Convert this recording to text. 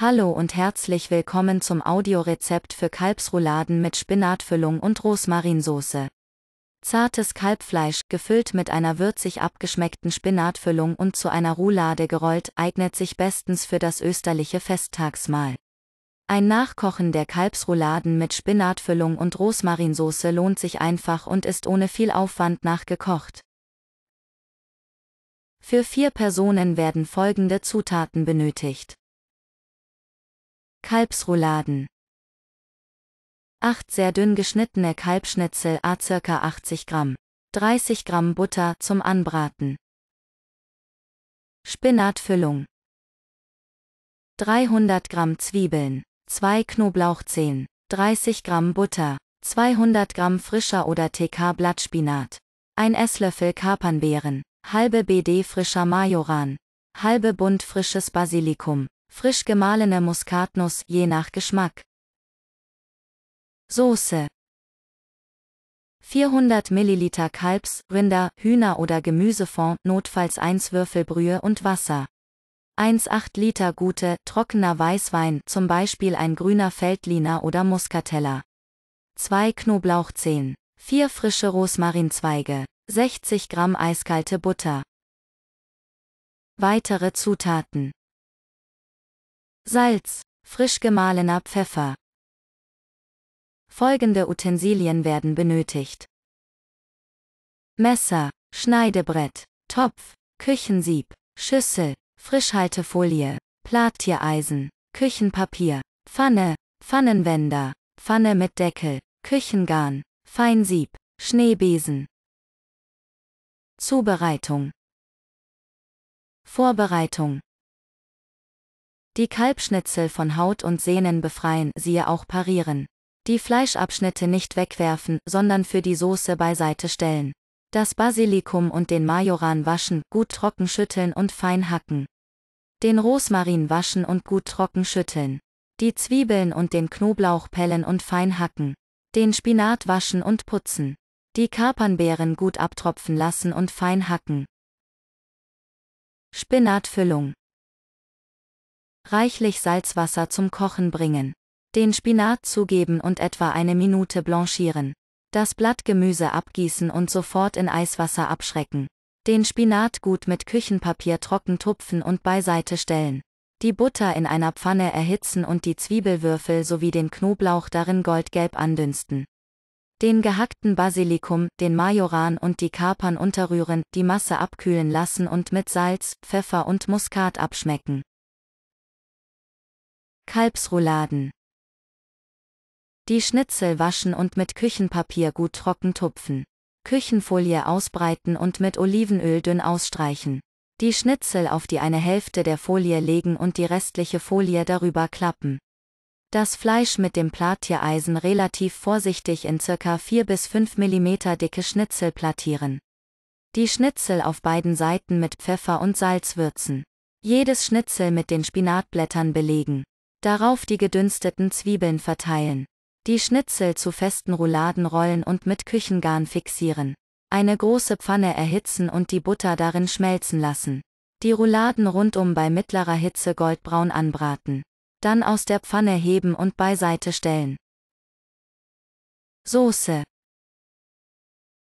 Hallo und herzlich willkommen zum Audiorezept für Kalbsrouladen mit Spinatfüllung und Rosmarinsauce. Zartes Kalbfleisch, gefüllt mit einer würzig abgeschmeckten Spinatfüllung und zu einer Roulade gerollt, eignet sich bestens für das österliche Festtagsmahl. Ein Nachkochen der Kalbsrouladen mit Spinatfüllung und Rosmarinsauce lohnt sich einfach und ist ohne viel Aufwand nachgekocht. Für vier Personen werden folgende Zutaten benötigt. Kalbsrouladen. 8 sehr dünn geschnittene Kalbschnitzel a ca. 80 Gramm. 30 Gramm Butter zum Anbraten. Spinatfüllung. 300 Gramm Zwiebeln, 2 Knoblauchzehen, 30 Gramm Butter, 200 Gramm frischer oder TK-Blattspinat, 1 Esslöffel Kapernbeeren, halbe BD frischer Majoran, halbe Bund frisches Basilikum, frisch gemahlene Muskatnuss je nach Geschmack. Soße 400 ml Kalbs, Rinder, Hühner oder Gemüsefond, notfalls 1 Würfelbrühe und Wasser. 1,8 Liter gute, trockener Weißwein, zum Beispiel ein grüner Feldliner oder Muscatella. 2 Knoblauchzehen. 4 frische Rosmarinzweige. 60 Gramm eiskalte Butter. Weitere Zutaten Salz, frisch gemahlener Pfeffer. Folgende Utensilien werden benötigt. Messer, Schneidebrett, Topf, Küchensieb, Schüssel, Frischhaltefolie, Plattiereisen, Küchenpapier, Pfanne, Pfannenwender, Pfanne mit Deckel, Küchengarn, Feinsieb, Schneebesen. Zubereitung Vorbereitung die Kalbschnitzel von Haut und Sehnen befreien, siehe auch parieren. Die Fleischabschnitte nicht wegwerfen, sondern für die Soße beiseite stellen. Das Basilikum und den Majoran waschen, gut trocken schütteln und fein hacken. Den Rosmarin waschen und gut trocken schütteln. Die Zwiebeln und den Knoblauch pellen und fein hacken. Den Spinat waschen und putzen. Die Kapernbeeren gut abtropfen lassen und fein hacken. Spinatfüllung reichlich Salzwasser zum Kochen bringen. Den Spinat zugeben und etwa eine Minute blanchieren. Das Blattgemüse abgießen und sofort in Eiswasser abschrecken. Den Spinat gut mit Küchenpapier trocken tupfen und beiseite stellen. Die Butter in einer Pfanne erhitzen und die Zwiebelwürfel sowie den Knoblauch darin goldgelb andünsten. Den gehackten Basilikum, den Majoran und die Kapern unterrühren, die Masse abkühlen lassen und mit Salz, Pfeffer und Muskat abschmecken. Kalbsrouladen. Die Schnitzel waschen und mit Küchenpapier gut trocken tupfen. Küchenfolie ausbreiten und mit Olivenöl dünn ausstreichen. Die Schnitzel auf die eine Hälfte der Folie legen und die restliche Folie darüber klappen. Das Fleisch mit dem Platiereisen relativ vorsichtig in ca. 4 bis 5 mm dicke Schnitzel plattieren. Die Schnitzel auf beiden Seiten mit Pfeffer und Salz würzen. Jedes Schnitzel mit den Spinatblättern belegen. Darauf die gedünsteten Zwiebeln verteilen. Die Schnitzel zu festen Rouladen rollen und mit Küchengarn fixieren. Eine große Pfanne erhitzen und die Butter darin schmelzen lassen. Die Rouladen rundum bei mittlerer Hitze goldbraun anbraten. Dann aus der Pfanne heben und beiseite stellen. Soße